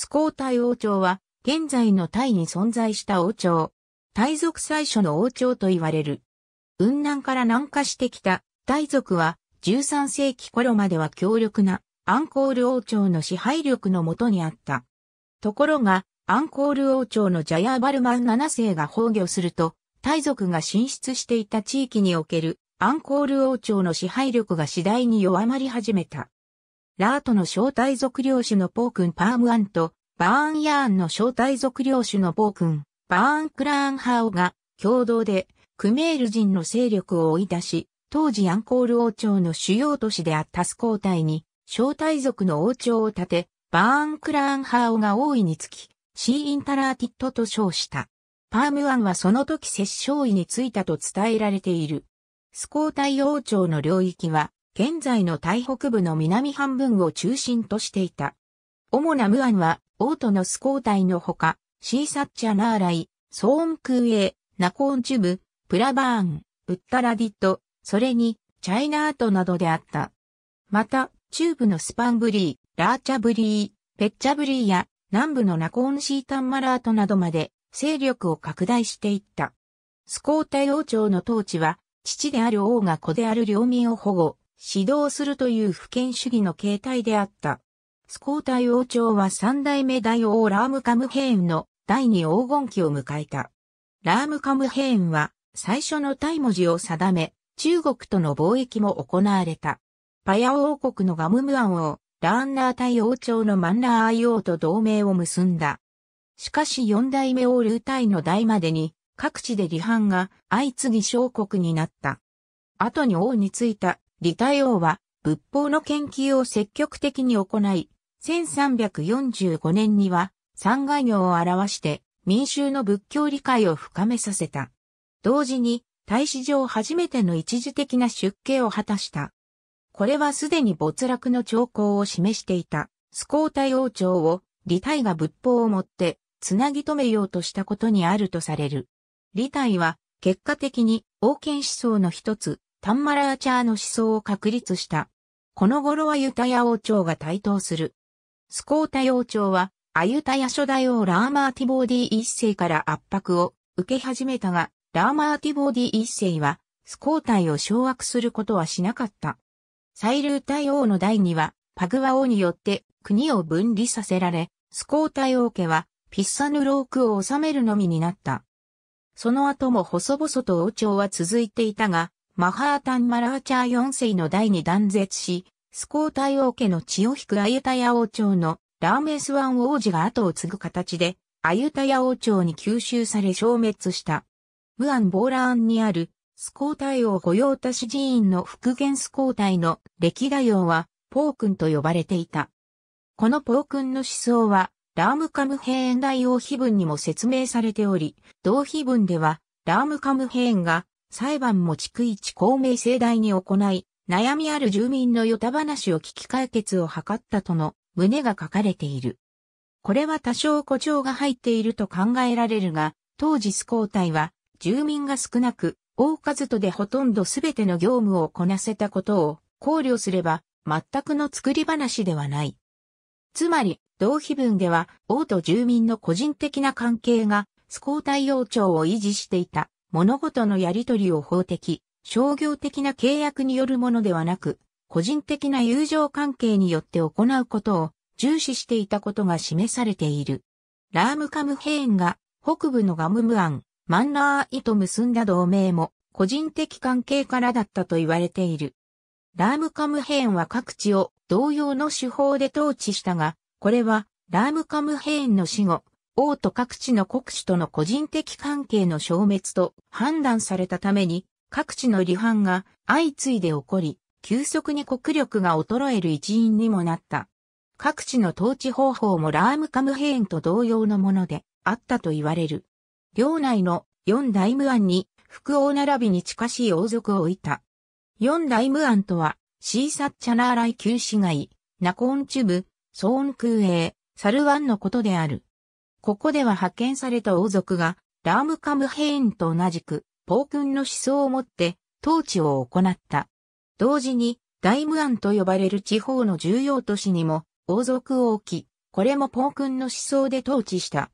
スコータイ王朝は、現在のタイに存在した王朝。タイ族最初の王朝と言われる。雲南から南下してきたタイ族は、13世紀頃までは強力なアンコール王朝の支配力のもとにあった。ところが、アンコール王朝のジャヤーバルマン7世が崩御すると、タイ族が進出していた地域におけるアンコール王朝の支配力が次第に弱まり始めた。ラートの招待属領主のポー君パームアンと、バーンヤーンの招待属領主のポー君、バーンクラーンハオが、共同で、クメール人の勢力を追い出し、当時アンコール王朝の主要都市であったスコータイに、招待族の王朝を建て、バーンクラーンハオが王位につき、シーインタラーティットと称した。パームアンはその時摂政位についたと伝えられている。スコータイ王朝の領域は、現在の台北部の南半分を中心としていた。主なムアンは、王都のスコータイのほか、シーサッチャナーライ、ソーンクーエナコーンチュブ、プラバーン、ウッタラディット、それに、チャイナートなどであった。また、中部のスパンブリー、ラーチャブリー、ペッチャブリーや、南部のナコーンシータンマラートなどまで、勢力を拡大していった。スコータイ王朝の統治は、父である王が子である領民を保護、指導するという不権主義の形態であった。スコータイ王朝は三代目大王ラームカムヘーンの第二黄金期を迎えた。ラームカムヘーンは最初の大文字を定め、中国との貿易も行われた。パヤ王国のガムムアン王、ラーンナータイ王朝のマンラーアイ王と同盟を結んだ。しかし四代目王ルータイの代までに各地で離反が相次ぎ小国になった。後に王についた李太王は仏法の研究を積極的に行い、1345年には三外業を表して民衆の仏教理解を深めさせた。同時に大使上初めての一時的な出家を果たした。これはすでに没落の兆候を示していた、スコータ王朝を、李体が仏法をもって、つなぎ止めようとしたことにあるとされる。李体は、結果的に、王権思想の一つ、タンマラーチャーの思想を確立した。この頃はユタヤ王朝が台頭する。スコータ王朝は、アユタヤ初代王ラーマーティボーディ一世から圧迫を受け始めたが、ラーマーティボーディ一世は、スコータイを掌握することはしなかった。サイルータ王の代には、パグワ王によって国を分離させられ、スコータ王家は、ピッサヌロークを治めるのみになった。その後も細々と王朝は続いていたが、マハータン・マラーチャー4世の代に断絶し、スコータイ王家の血を引くアユタヤ王朝のラーメスワン王子が後を継ぐ形で、アユタヤ王朝に吸収され消滅した。ムアン・ボーラーンにある、スコータイ王御用達寺院の復元スコータイの歴代王は、ポー君と呼ばれていた。このポー君の思想は、ラームカムヘーン大王碑文にも説明されており、同碑文では、ラームカムヘーンが裁判も逐一公明正大に行い、悩みある住民の与太話を聞き解決を図ったとの旨が書かれている。これは多少誇張が入っていると考えられるが、当時スコーイは住民が少なく、大数とでほとんど全ての業務をこなせたことを考慮すれば、全くの作り話ではない。つまり、同碑文では、王と住民の個人的な関係が、スコーイ王朝を維持していた物事のやりとりを法的、商業的な契約によるものではなく、個人的な友情関係によって行うことを重視していたことが示されている。ラームカムヘーンが北部のガムムアン、マンナーイと結んだ同盟も個人的関係からだったと言われている。ラームカムヘーンは各地を同様の手法で統治したが、これはラームカムヘーンの死後、王と各地の国主との個人的関係の消滅と判断されたために、各地の離反が相次いで起こり、急速に国力が衰える一因にもなった。各地の統治方法もラームカムヘーンと同様のものであったと言われる。領内の四大無案に副王並びに近しい王族を置いた。四大無案とは、シーサッチャナーライ旧市街、ナコーンチュブ、ソーン空営、サルワンのことである。ここでは派遣された王族が、ラームカムヘインと同じく、ポークンの思想をもって、統治を行った。同時に、大アンと呼ばれる地方の重要都市にも、王族を置き、これもポークンの思想で統治した。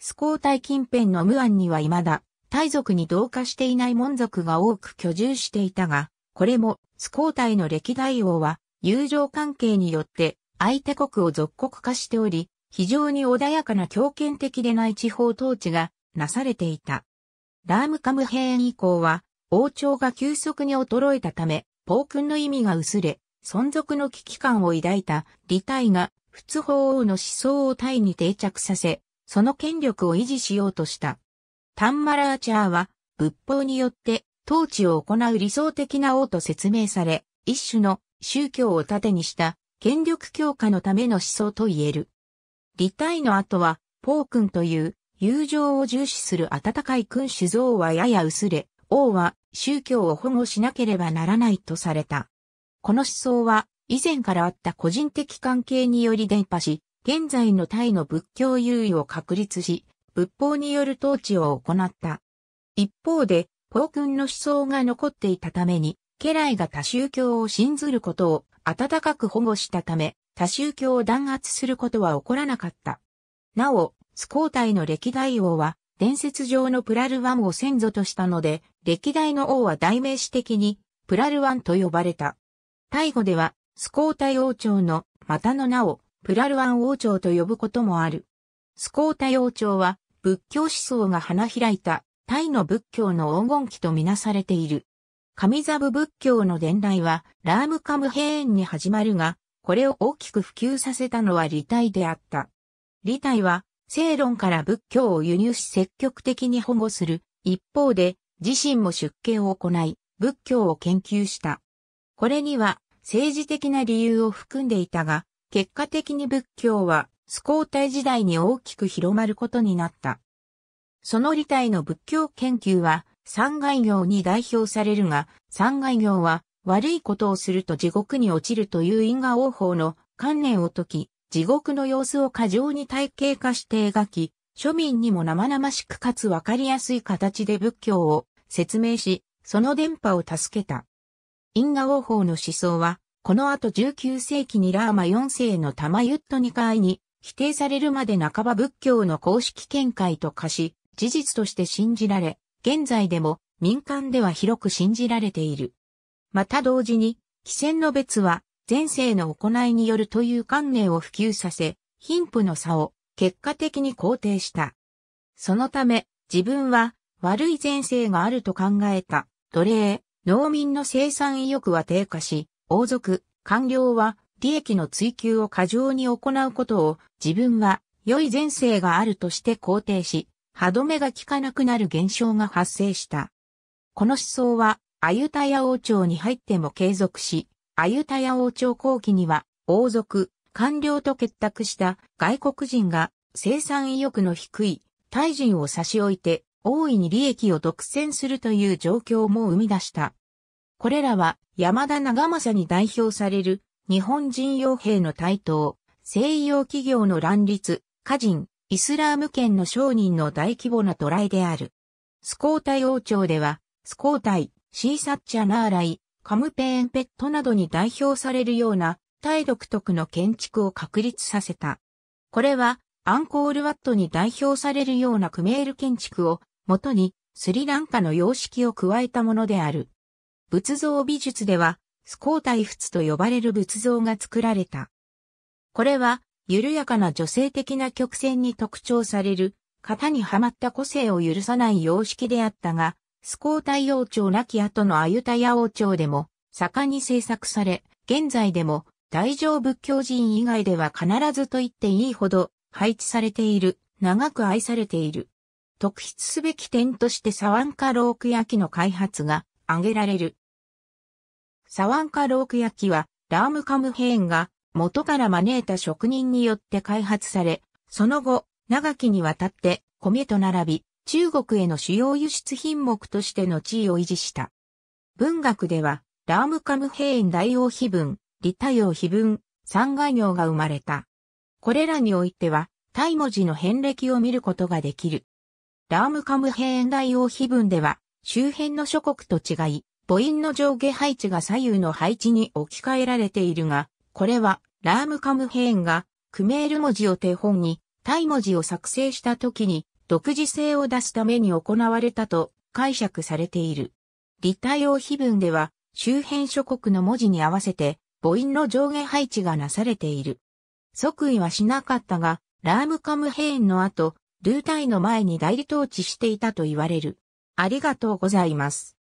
スコータイ近辺のムアンには未だ、大族に同化していない門族が多く居住していたが、これも、スコータイの歴代王は、友情関係によって、相手国を属国化しており、非常に穏やかな強権的でない地方統治がなされていた。ラームカムヘン以降は、王朝が急速に衰えたため、暴君の意味が薄れ、存続の危機感を抱いた李体が、仏法王の思想をタイに定着させ、その権力を維持しようとした。タンマラーチャーは、仏法によって統治を行う理想的な王と説明され、一種の宗教を盾にした権力強化のための思想と言える。リタイの後は、ポー君という、友情を重視する温かい君主像はやや薄れ、王は宗教を保護しなければならないとされた。この思想は、以前からあった個人的関係により伝播し、現在のタイの仏教優位を確立し、仏法による統治を行った。一方で、ポー君の思想が残っていたために、家来が他宗教を信ずることを温かく保護したため、他宗教を弾圧することは起こらなかった。なお、スコータイの歴代王は、伝説上のプラルワンを先祖としたので、歴代の王は代名詞的に、プラルワンと呼ばれた。タイ語では、スコータイ王朝の、またの名を、プラルワン王朝と呼ぶこともある。スコータイ王朝は、仏教思想が花開いた、タイの仏教の黄金期とみなされている。神座部仏教の伝来は、ラームカムヘーンに始まるが、これを大きく普及させたのは理体であった。理体は、正論から仏教を輸入し積極的に保護する、一方で、自身も出家を行い、仏教を研究した。これには、政治的な理由を含んでいたが、結果的に仏教は、スコー体時代に大きく広まることになった。その理体の仏教研究は、三外行に代表されるが、三外行は悪いことをすると地獄に落ちるという因果応報の観念を解き、地獄の様子を過剰に体系化して描き、庶民にも生々しくかつわかりやすい形で仏教を説明し、その伝播を助けた。因果応報の思想は、この後19世紀にラーマ4世の玉ユット2回に否定されるまで半ば仏教の公式見解と化し、事実として信じられ、現在でも民間では広く信じられている。また同時に、貴船の別は、前世の行いによるという観念を普及させ、貧富の差を結果的に肯定した。そのため、自分は悪い前世があると考えた奴隷、農民の生産意欲は低下し、王族、官僚は利益の追求を過剰に行うことを自分は良い前世があるとして肯定し、歯止めが効かなくなる現象が発生した。この思想はアユタヤ王朝に入っても継続し、アユタヤ王朝後期には、王族、官僚と結託した外国人が生産意欲の低いタイ人を差し置いて大いに利益を独占するという状況も生み出した。これらは山田長政に代表される日本人傭兵の台頭、西洋企業の乱立、家人、イスラーム圏の商人の大規模な渡来である。スコータイ王朝では、スコータイ、シーサッチャナーライ、カムペーンペットなどに代表されるような、タイ独特の建築を確立させた。これは、アンコールワットに代表されるようなクメール建築を、元に、スリランカの様式を加えたものである。仏像美術では、スコータイフツと呼ばれる仏像が作られた。これは、緩やかな女性的な曲線に特徴される、型にはまった個性を許さない様式であったが、スコータイ王朝ラキアとのアユタヤ王朝でも盛んに制作され、現在でも大乗仏教寺院以外では必ずと言っていいほど配置されている、長く愛されている。特筆すべき点としてサワンカローク焼きの開発が挙げられる。サワンカローク焼きはラームカムヘーンが元から招いた職人によって開発され、その後、長きにわたって米と並び、中国への主要輸出品目としての地位を維持した。文学では、ラームカムヘイン大王碑文、リタ陽碑文、三概行が生まれた。これらにおいては、タイ文字の遍歴を見ることができる。ラームカムヘイン大王碑文では、周辺の諸国と違い、母音の上下配置が左右の配置に置き換えられているが、これは、ラームカムヘインが、クメール文字を手本に、タイ文字を作成した時に、独自性を出すために行われたと解釈されている。立体用碑文では周辺諸国の文字に合わせて母音の上下配置がなされている。即位はしなかったが、ラームカムヘーンの後、ルータイの前に代理統治していたと言われる。ありがとうございます。